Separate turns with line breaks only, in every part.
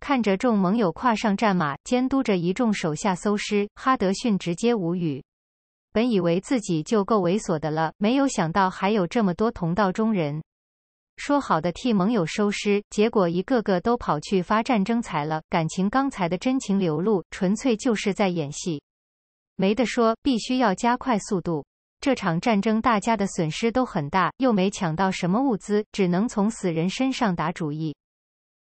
看着众盟友跨上战马，监督着一众手下搜尸，哈德逊直接无语。本以为自己就够猥琐的了，没有想到还有这么多同道中人。说好的替盟友收尸，结果一个个都跑去发战争财了。感情刚才的真情流露，纯粹就是在演戏。没得说，必须要加快速度。这场战争大家的损失都很大，又没抢到什么物资，只能从死人身上打主意。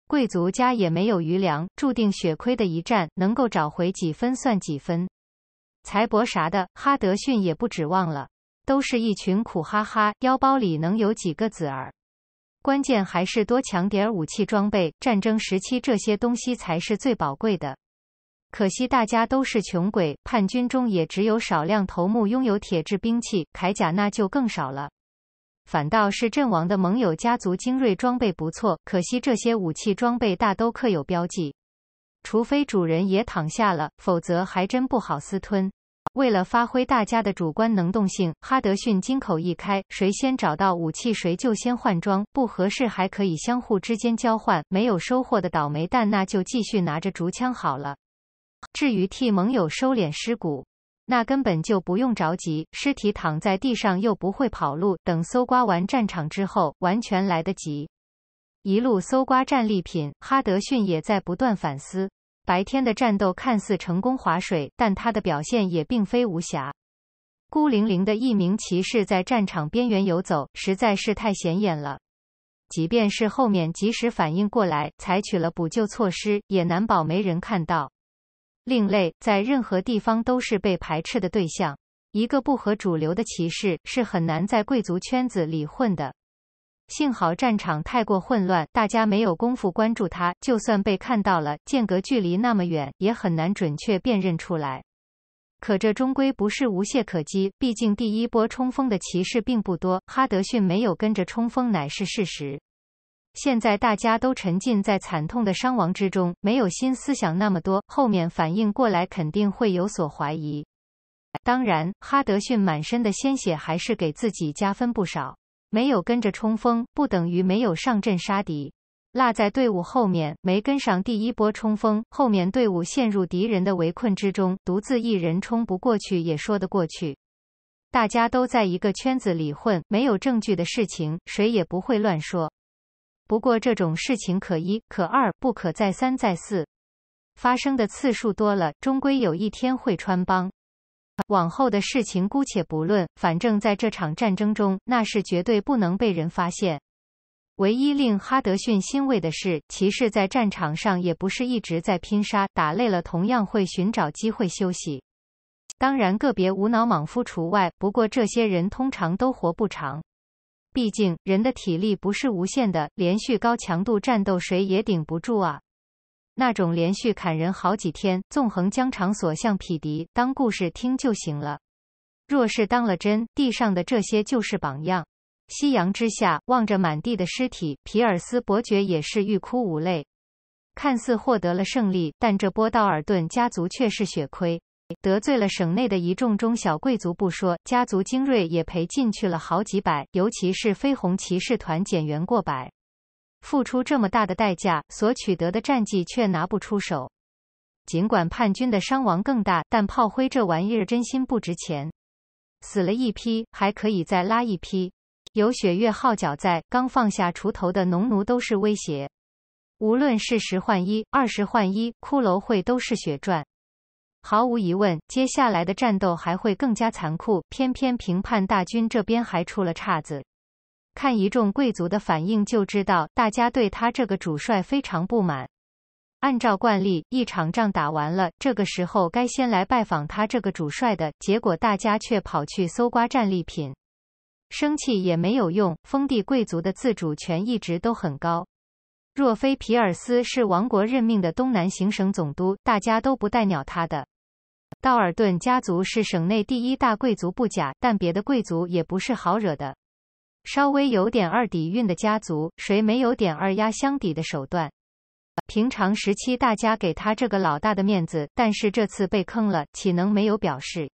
贵族家也没有余粮，注定血亏的一战能够找回几分算几分，财帛啥的哈德逊也不指望了，都是一群苦哈哈，腰包里能有几个子儿？关键还是多抢点武器装备，战争时期这些东西才是最宝贵的。可惜大家都是穷鬼，叛军中也只有少量头目拥有铁制兵器，铠甲那就更少了。反倒是阵亡的盟友家族精锐，装备不错，可惜这些武器装备大都刻有标记，除非主人也躺下了，否则还真不好私吞。为了发挥大家的主观能动性，哈德逊金口一开，谁先找到武器谁就先换装，不合适还可以相互之间交换。没有收获的倒霉蛋，那就继续拿着竹枪好了。至于替盟友收敛尸骨。那根本就不用着急，尸体躺在地上又不会跑路。等搜刮完战场之后，完全来得及。一路搜刮战利品，哈德逊也在不断反思。白天的战斗看似成功划水，但他的表现也并非无瑕。孤零零的一名骑士在战场边缘游走，实在是太显眼了。即便是后面及时反应过来，采取了补救措施，也难保没人看到。另类在任何地方都是被排斥的对象，一个不合主流的骑士是很难在贵族圈子里混的。幸好战场太过混乱，大家没有功夫关注他，就算被看到了，间隔距离那么远，也很难准确辨认出来。可这终归不是无懈可击，毕竟第一波冲锋的骑士并不多，哈德逊没有跟着冲锋乃是事实。现在大家都沉浸在惨痛的伤亡之中，没有心思想那么多。后面反应过来肯定会有所怀疑。当然，哈德逊满身的鲜血还是给自己加分不少。没有跟着冲锋，不等于没有上阵杀敌。落在队伍后面，没跟上第一波冲锋，后面队伍陷入敌人的围困之中，独自一人冲不过去也说得过去。大家都在一个圈子里混，没有证据的事情，谁也不会乱说。不过这种事情可一可二，不可再三再四。发生的次数多了，终归有一天会穿帮。往后的事情姑且不论，反正在这场战争中，那是绝对不能被人发现。唯一令哈德逊欣慰的是，骑士在战场上也不是一直在拼杀，打累了同样会寻找机会休息。当然，个别无脑莽夫除外。不过这些人通常都活不长。毕竟，人的体力不是无限的，连续高强度战斗谁也顶不住啊！那种连续砍人好几天，纵横疆场所向匹敌，当故事听就行了。若是当了真，地上的这些就是榜样。夕阳之下，望着满地的尸体，皮尔斯伯爵也是欲哭无泪。看似获得了胜利，但这波道尔顿家族却是血亏。得罪了省内的一众中小贵族不说，家族精锐也赔进去了好几百，尤其是飞红骑士团减员过百，付出这么大的代价，所取得的战绩却拿不出手。尽管叛军的伤亡更大，但炮灰这玩意儿真心不值钱，死了一批还可以再拉一批。有雪月号角在，刚放下锄头的农奴都是威胁。无论是十换一、二十换一，骷髅会都是血赚。毫无疑问，接下来的战斗还会更加残酷。偏偏平叛大军这边还出了岔子，看一众贵族的反应就知道，大家对他这个主帅非常不满。按照惯例，一场仗打完了，这个时候该先来拜访他这个主帅的，结果大家却跑去搜刮战利品。生气也没有用，封地贵族的自主权一直都很高。若非皮尔斯是王国任命的东南行省总督，大家都不带鸟他的。道尔顿家族是省内第一大贵族不假，但别的贵族也不是好惹的。稍微有点二底蕴的家族，谁没有点二压箱底的手段？平常时期大家给他这个老大的面子，但是这次被坑了，岂能没有表示？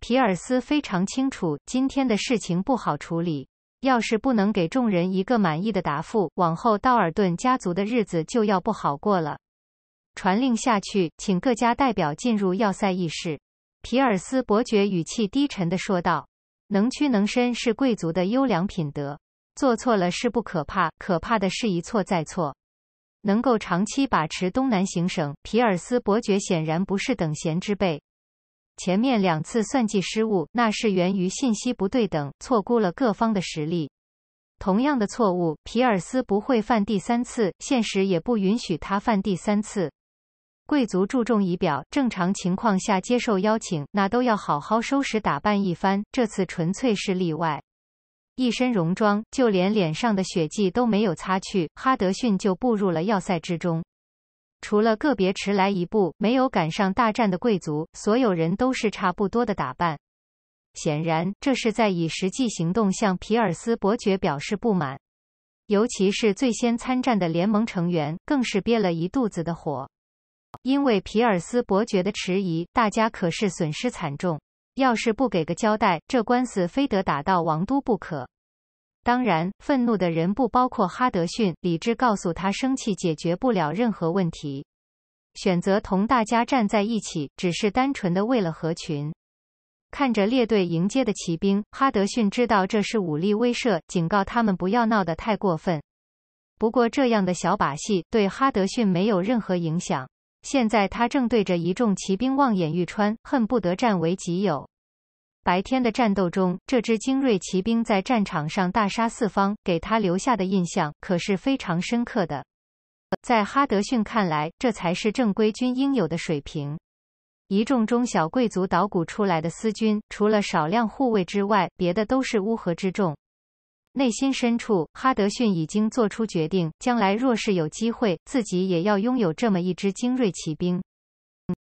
皮尔斯非常清楚今天的事情不好处理，要是不能给众人一个满意的答复，往后道尔顿家族的日子就要不好过了。传令下去，请各家代表进入要塞议事。皮尔斯伯爵语气低沉地说道：“能屈能伸是贵族的优良品德。做错了是不可怕，可怕的是一错再错。能够长期把持东南行省，皮尔斯伯爵显然不是等闲之辈。前面两次算计失误，那是源于信息不对等，错估了各方的实力。同样的错误，皮尔斯不会犯第三次，现实也不允许他犯第三次。”贵族注重仪表，正常情况下接受邀请，那都要好好收拾打扮一番。这次纯粹是例外，一身戎装，就连脸上的血迹都没有擦去，哈德逊就步入了要塞之中。除了个别迟来一步、没有赶上大战的贵族，所有人都是差不多的打扮。显然，这是在以实际行动向皮尔斯伯爵表示不满。尤其是最先参战的联盟成员，更是憋了一肚子的火。因为皮尔斯伯爵的迟疑，大家可是损失惨重。要是不给个交代，这官司非得打到王都不可。当然，愤怒的人不包括哈德逊。理智告诉他，生气解决不了任何问题。选择同大家站在一起，只是单纯的为了合群。看着列队迎接的骑兵，哈德逊知道这是武力威慑，警告他们不要闹得太过分。不过，这样的小把戏对哈德逊没有任何影响。现在他正对着一众骑兵望眼欲穿，恨不得占为己有。白天的战斗中，这支精锐骑兵在战场上大杀四方，给他留下的印象可是非常深刻的。在哈德逊看来，这才是正规军应有的水平。一众中小贵族捣鼓出来的私军，除了少量护卫之外，别的都是乌合之众。内心深处，哈德逊已经做出决定：将来若是有机会，自己也要拥有这么一支精锐骑兵。